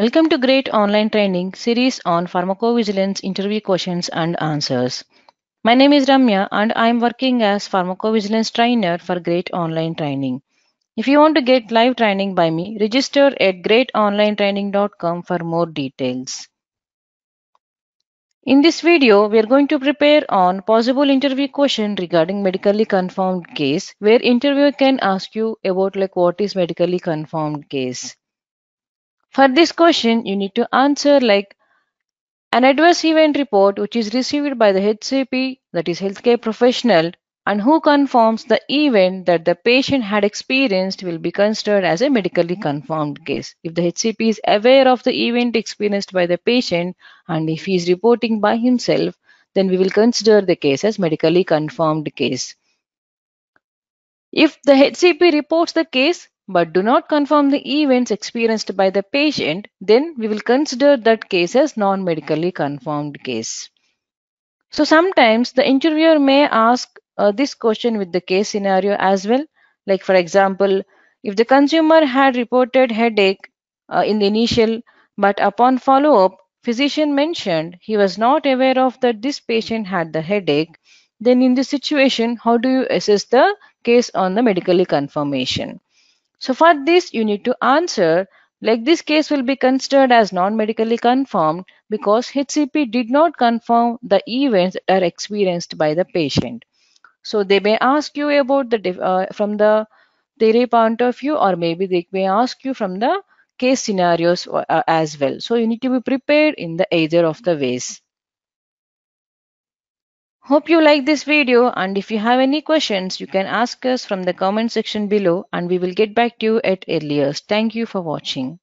Welcome to Great Online Training series on pharmacovigilance interview questions and answers. My name is Ramya and I am working as pharmacovigilance trainer for Great Online Training. If you want to get live training by me, register at greatonlinetraining.com for more details. In this video, we are going to prepare on possible interview question regarding medically confirmed case where interviewer can ask you about like what is medically confirmed case. For this question, you need to answer like an adverse event report which is received by the HCP, that is healthcare professional, and who confirms the event that the patient had experienced will be considered as a medically confirmed case. If the HCP is aware of the event experienced by the patient and if he is reporting by himself, then we will consider the case as medically confirmed case. If the HCP reports the case, but do not confirm the events experienced by the patient, then we will consider that case as non-medically confirmed case. So sometimes the interviewer may ask uh, this question with the case scenario as well. Like for example, if the consumer had reported headache uh, in the initial, but upon follow-up, physician mentioned he was not aware of that this patient had the headache, then in this situation, how do you assess the case on the medically confirmation? So for this, you need to answer like this case will be considered as non-medically confirmed because HCP did not confirm the events that are experienced by the patient. So they may ask you about the uh, from the theory point of view or maybe they may ask you from the case scenarios uh, as well. So you need to be prepared in the either of the ways. Hope you like this video and if you have any questions, you can ask us from the comment section below and we will get back to you at earliest. Thank you for watching.